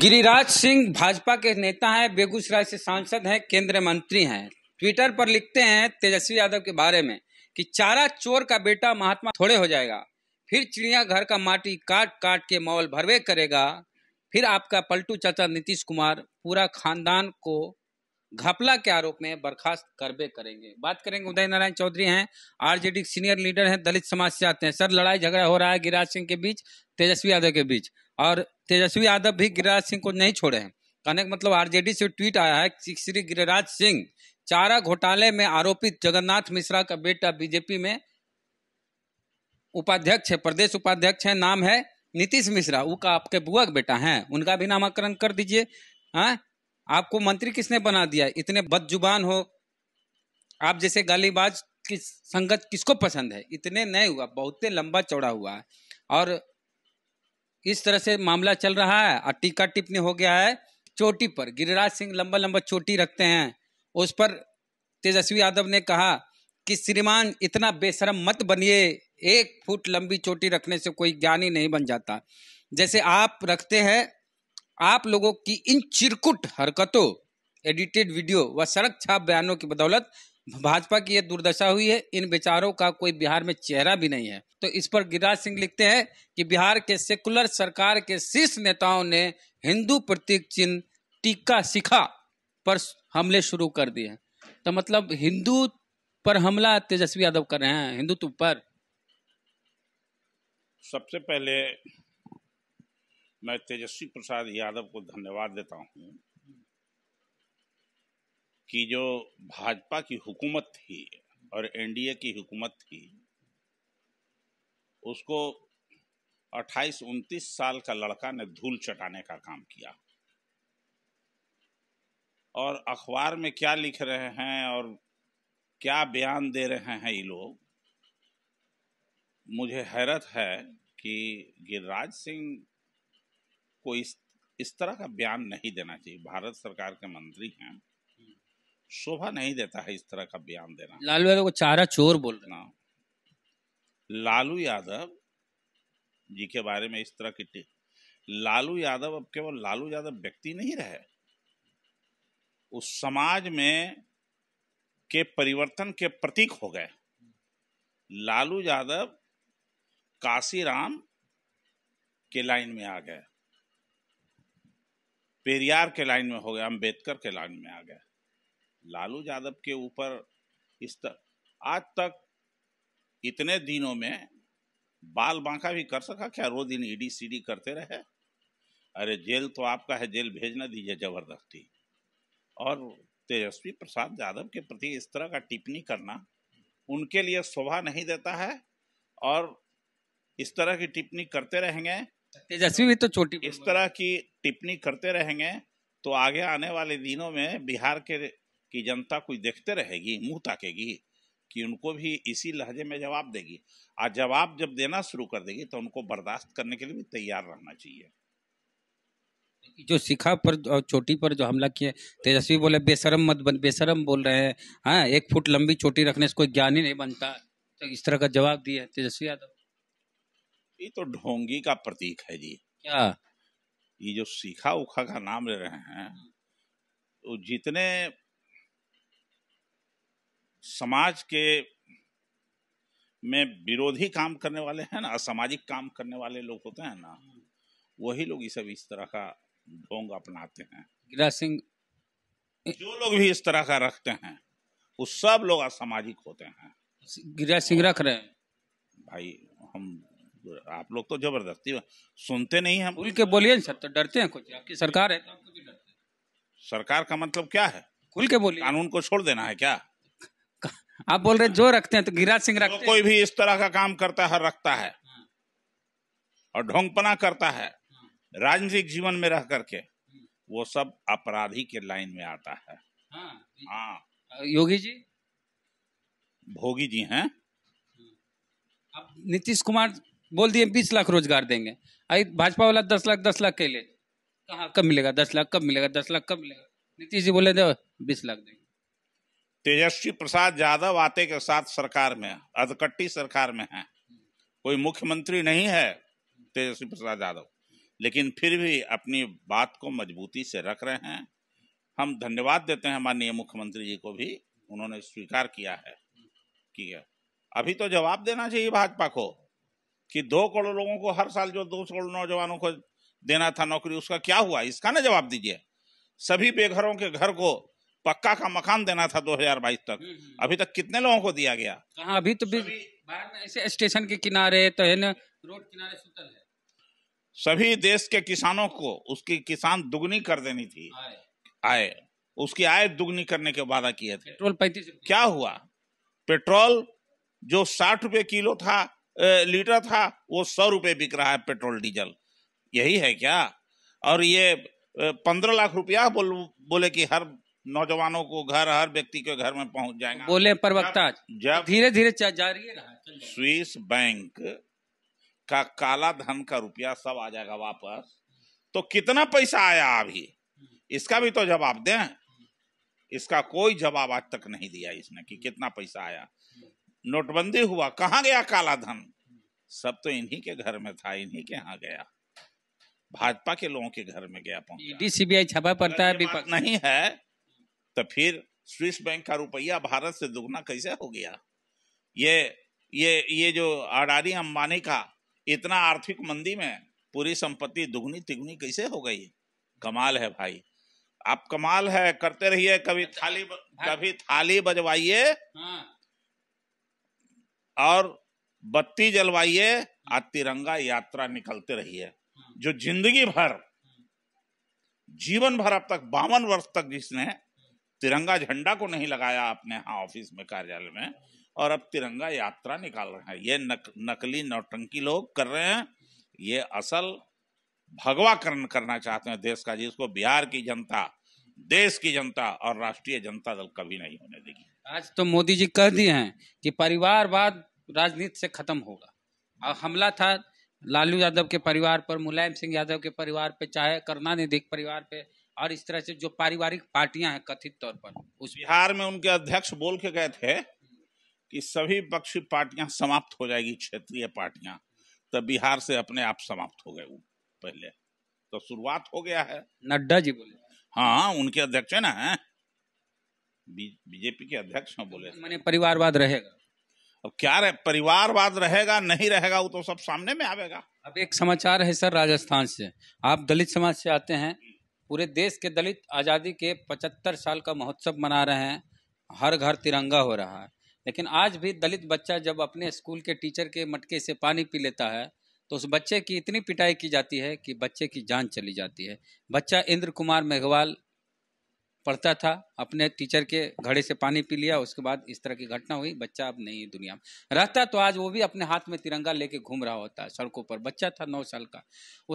गिरिराज सिंह भाजपा के नेता हैं बेगूसराय से सांसद हैं केंद्रीय मंत्री हैं ट्विटर पर लिखते हैं तेजस्वी यादव के बारे में कि चारा चोर का बेटा महात्मा थोड़े हो जाएगा फिर चिड़िया घर का माटी काट काट के मॉल भरवे करेगा फिर आपका पलटू चाचा नीतीश कुमार पूरा खानदान को घपला के आरोप में बर्खास्त करबे करेंगे बात करेंगे उदय नारायण चौधरी हैं आरजेडी सीनियर लीडर हैं दलित समाज से आते हैं सर लड़ाई झगड़ा हो रहा है गिरिराज सिंह के बीच तेजस्वी यादव के बीच और तेजस्वी यादव भी गिरिराज सिंह को नहीं छोड़े हैं कहने का मतलब आरजेडी से ट्वीट आया है श्री गिरिराज सिंह चारा घोटाले में आरोपित जगन्नाथ मिश्रा का बेटा बीजेपी में उपाध्यक्ष है प्रदेश उपाध्यक्ष है नाम है नीतीश मिश्रा वो का आपके बुआ का बेटा है उनका भी नामकरण कर दीजिए हाँ आपको मंत्री किसने बना दिया इतने बदजुबान हो आप जैसे गालीबाज की संगत किसको पसंद है इतने नए हुआ बहुत लंबा चौड़ा हुआ है और इस तरह से मामला चल रहा है और टीका टिप्पणी हो गया है चोटी पर गिरिराज सिंह लंबा लंबा चोटी रखते हैं उस पर तेजस्वी यादव ने कहा कि श्रीमान इतना बेशरम मत बनिए एक फुट लंबी चोटी रखने से कोई ज्ञानी नहीं बन जाता जैसे आप रखते हैं आप लोगों की इन चिरकुट हरकतों एडिटेड वीडियो व सड़क छाप बयानों की बदौलत भाजपा की यह दुर्दशा हुई है इन बेचारों का कोई बिहार में चेहरा भी नहीं है तो इस पर गिरिराज सिंह लिखते हैं कि बिहार के सेकुलर सरकार के शीर्ष नेताओं ने हिंदू प्रतीक चिन्ह टीका शिखा पर हमले शुरू कर दिए तो मतलब हिंदू पर हमला तेजस्वी यादव कर रहे हैं हिंदुत्व पर सबसे पहले मैं तेजस्वी प्रसाद यादव को धन्यवाद देता हूँ कि जो भाजपा की हुकूमत थी और एनडीए की हुकूमत थी उसको 28 उनतीस साल का लड़का ने धूल चटाने का काम किया और अखबार में क्या लिख रहे हैं और क्या बयान दे रहे हैं ये लोग मुझे हैरत है कि गिरिराज सिंह को इस इस तरह का बयान नहीं देना चाहिए भारत सरकार के मंत्री हैं शोभा नहीं देता है इस तरह का बयान देना लालू यादव को चारा चोर बोल देना लालू यादव जी के बारे में इस तरह की लालू यादव अब केवल लालू यादव व्यक्ति नहीं रहे उस समाज में के परिवर्तन के प्रतीक हो गए लालू यादव काशीराम के लाइन में आ गए पेरियार के लाइन में हो गया अम्बेडकर के लाइन में आ गया लालू यादव के ऊपर इस तक आज तक इतने दिनों में बाल बांका भी कर सका क्या रोज दिन ईडी सीडी करते रहे अरे जेल तो आपका है जेल भेजना दीजिए जबरदस्ती और तेजस्वी प्रसाद यादव के प्रति इस तरह का टिप्पणी करना उनके लिए शोभा नहीं देता है और इस तरह की टिप्पणी करते रहेंगे तेजस्वी भी तो छोटी इस तरह की टिप्पणी करते रहेंगे तो आगे आने वाले दिनों में बिहार के की जनता कुछ देखते रहेगी मुंह ताकेगी कि उनको भी इसी लहजे में जवाब देगी और जवाब जब देना शुरू कर देगी तो उनको बर्दाश्त करने के लिए भी तैयार रहना चाहिए जो शिखा पर और चोटी पर जो हमला किए तेजस्वी बोले बेशरम मत बन बेशरम बोल रहे हैं हाँ एक फुट लंबी चोटी रखने से कोई ज्ञान ही नहीं बनता तो इस तरह का जवाब दिया तेजस्वी यादव ये तो ढोंगी का प्रतीक है जी क्या ये जो सीखा उखा का नाम ले रहे हैं तो जितने समाज के में विरोधी काम करने वाले हैं ना असामाजिक काम करने वाले लोग होते हैं ना वही लोग इस तरह का ढोंग अपनाते हैं गिरा सिंह जो लोग भी इस तरह का रखते हैं वो सब लोग असामाजिक होते हैं गिरा सिंह रख रहे हैं भाई हम आप लोग तो जबरदस्ती सुनते नहीं हम खुल के बोलिए सर तो डरते हैं कुछ आपकी सरकार है तो सरकार का मतलब क्या है खुल के बोलिए कानून को छोड़ देना है क्या आप बोल रहे जो रखते हैं तो गिरिराज सिंह रखते कोई भी इस तरह का काम करता है रखता है हाँ। और ढोंगपना करता है हाँ। राजनीतिक जीवन में रह करके हाँ। वो सब अपराधी के लाइन में आता है हाँ योगी जी भोगी जी हैं नीतीश कुमार बोल दिए बीस लाख रोजगार देंगे आई भाजपा वाला दस लाख दस लाख के लिए कहा कब मिलेगा दस लाख कब मिलेगा दस लाख कब मिलेगा नीतीश जी बोले दो बीस लाख देंगे तेजस्वी प्रसाद यादव आते के साथ सरकार में अधकट्टी सरकार में है कोई मुख्यमंत्री नहीं है तेजस्वी प्रसाद यादव लेकिन फिर भी अपनी बात को मजबूती से रख रहे हैं हम धन्यवाद देते हैं माननीय मुख्यमंत्री जी को भी उन्होंने स्वीकार किया है ठीक है अभी तो जवाब देना चाहिए भाजपा को कि दो करोड़ लोगों को हर साल जो दो करोड़ नौजवानों को देना था नौकरी उसका क्या हुआ इसका ना जवाब दीजिए सभी बेघरों के घर को पक्का का मकान देना था 2022 तक हम्म, हम्म। अभी तक कितने लोगों को दिया गया हाँ अभी तो ऐसे स्टेशन के किनारे तो है ना रोड किनारे सुतल है सभी देश के किसानों को उसकी किसान दुगनी कर देनी थी आय उसकी आय दुगनी करने के वादा किए थे पेट्रोल पैंतीस क्या हुआ पेट्रोल जो साठ रुपए किलो था लीटर था वो सौ रुपये बिक रहा है पेट्रोल डीजल यही है क्या और ये पंद्रह लाख रुपया बोल बोले कि हर नौजवानों को घर हर व्यक्ति के घर में पहुंच जाएगा बोले प्रवक्ता जब धीरे धीरे जा रही है स्विस बैंक का काला धन का रुपया सब आ जाएगा वापस तो कितना पैसा आया अभी इसका भी तो जवाब दें इसका कोई जवाब आज तक नहीं दिया इसने कि कितना पैसा आया नोटबंदी हुआ कहाँ गया काला धन सब तो इन्हीं के घर में था इन्हीं के यहाँ गया भाजपा के लोगों के घर में गया पहुंचा सीबीआई छपा पड़ता है विपक्ष नहीं है तो फिर स्विस बैंक का रुपया भारत से दुगना कैसे हो गया ये ये ये जो अडानी अंबानी का इतना आर्थिक मंदी में पूरी संपत्ति दुगनी तिगुनी कैसे हो गई कमाल है भाई आप कमाल है करते रहिए कभी थाली हाँ। कभी थाली बजवाइए हाँ। और बत्ती जलवाइए और तिरंगा यात्रा निकलते रहिए जो जिंदगी भर जीवन भर अब तक बावन वर्ष तक जिसने तिरंगा झंडा को नहीं लगाया अपने यहाँ ऑफिस में कार्यालय में और अब तिरंगा यात्रा निकाल रहे हैं ये नक, नकली नौटंकी लोग कर रहे हैं ये असल भगवा करण करना चाहते हैं देश का जिसको बिहार की जनता देश की जनता और राष्ट्रीय जनता दल कभी नहीं होने देगी आज तो मोदी जी कह दिए हैं कि परिवारवाद राजनीति से खत्म होगा और हमला था लालू यादव के परिवार पर मुलायम सिंह यादव के परिवार पे चाहे करुणानिधि के परिवार पे और इस तरह से जो पारिवारिक पार्टियां हैं कथित तौर पर उस बिहार में उनके अध्यक्ष बोल के गए थे कि सभी पक्षी पार्टियां समाप्त हो जाएगी क्षेत्रीय पार्टियां तब तो बिहार से अपने आप समाप्त हो गए पहले तो शुरुआत हो गया है नड्डा जी बोले हाँ उनके अध्यक्ष ना है बीजेपी के अध्यक्ष हैं बोले मैंने परिवारवाद रहेगा अब क्या रहे परिवारवाद रहेगा नहीं रहेगा वो तो सब सामने में आवेगा अब एक समाचार है सर राजस्थान से आप दलित समाज से आते हैं पूरे देश के दलित आज़ादी के पचहत्तर साल का महोत्सव मना रहे हैं हर घर तिरंगा हो रहा है लेकिन आज भी दलित बच्चा जब अपने स्कूल के टीचर के मटके से पानी पी लेता है तो उस बच्चे की इतनी पिटाई की जाती है कि बच्चे की जान चली जाती है बच्चा इंद्र कुमार मेघवाल पढ़ता था अपने टीचर के घड़े से पानी पी लिया उसके बाद इस तरह की घटना हुई बच्चा अब नहीं दुनिया में रहता तो आज वो भी अपने हाथ में तिरंगा लेके घूम रहा होता है सड़कों पर बच्चा था नौ साल का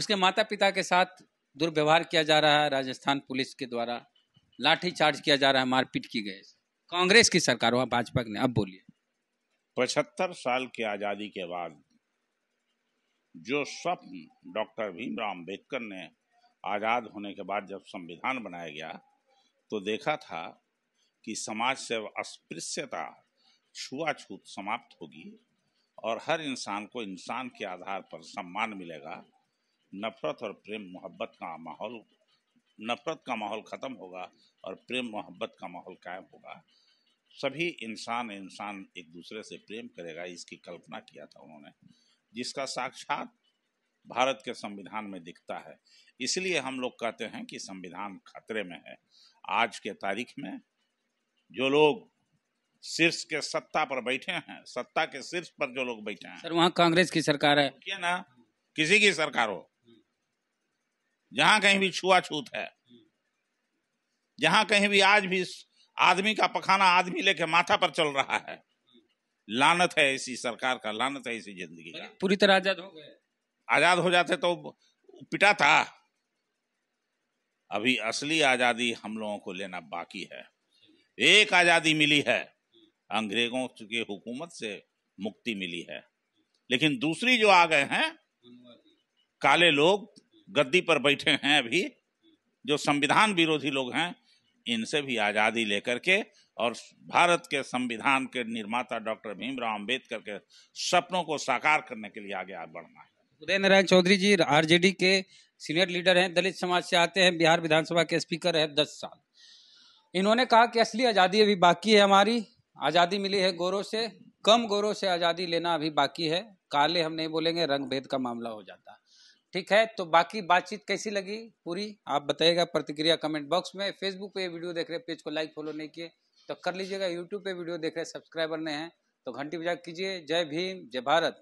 उसके माता पिता के साथ दुर्व्यवहार किया जा रहा है राजस्थान पुलिस के द्वारा लाठीचार्ज किया जा रहा है मारपीट की गई कांग्रेस की सरकार हुआ भाजपा ने अब बोलिए पचहत्तर साल की आज़ादी के बाद जो स्वप्न डॉक्टर भीमराव अम्बेडकर ने आज़ाद होने के बाद जब संविधान बनाया गया तो देखा था कि समाज से अस्पृश्यता छुआछूत समाप्त होगी और हर इंसान को इंसान के आधार पर सम्मान मिलेगा नफरत और प्रेम मोहब्बत का माहौल नफरत का माहौल ख़त्म होगा और प्रेम मोहब्बत का माहौल कायम होगा सभी इंसान इंसान एक दूसरे से प्रेम करेगा इसकी कल्पना किया था उन्होंने जिसका साक्षात भारत के संविधान में दिखता है इसलिए हम लोग कहते हैं कि संविधान खतरे में है आज के तारीख में जो लोग शीर्ष के सत्ता पर बैठे हैं सत्ता के शीर्ष पर जो लोग बैठे हैं सर वहां कांग्रेस की सरकार है क्या ना किसी की सरकार हो जहां कहीं भी छुआछूत है जहां कहीं भी आज भी आदमी का पखाना आदमी लेके माथा पर चल रहा है लानत है इसी सरकार का लानत है इसी जिंदगी का पूरी तरह आजाद हो गए आजाद हो जाते तो पिटा था अभी असली आज़ादी हम लोगों को लेना बाकी है एक आज़ादी मिली है अंग्रेजों की हुकूमत से मुक्ति मिली है लेकिन दूसरी जो आ गए हैं काले लोग गद्दी पर बैठे हैं अभी जो संविधान विरोधी लोग हैं इनसे भी आज़ादी लेकर के और भारत के संविधान के निर्माता डॉक्टर भीमराव अंबेडकर के सपनों को साकार करने के लिए आगे बढ़ना है उदय नारायण चौधरी जी आरजेडी के सीनियर लीडर हैं दलित समाज से आते हैं बिहार विधानसभा के स्पीकर है दस साल इन्होंने कहा कि असली आज़ादी अभी बाकी है हमारी आज़ादी मिली है गोरों से कम गोरों से आज़ादी लेना अभी बाकी है काले हम नहीं बोलेंगे रंग भेद का मामला हो जाता ठीक है तो बाकी बातचीत कैसी लगी पूरी आप बताइएगा प्रतिक्रिया कमेंट बॉक्स में फेसबुक पे वीडियो देख रहे हैं पेज को लाइक फॉलो नहीं किए तो कर लीजिएगा यूट्यूब पे वीडियो देख रहे सब्सक्राइबर ने हैं तो घंटी बजा कीजिए जय भीम जय भारत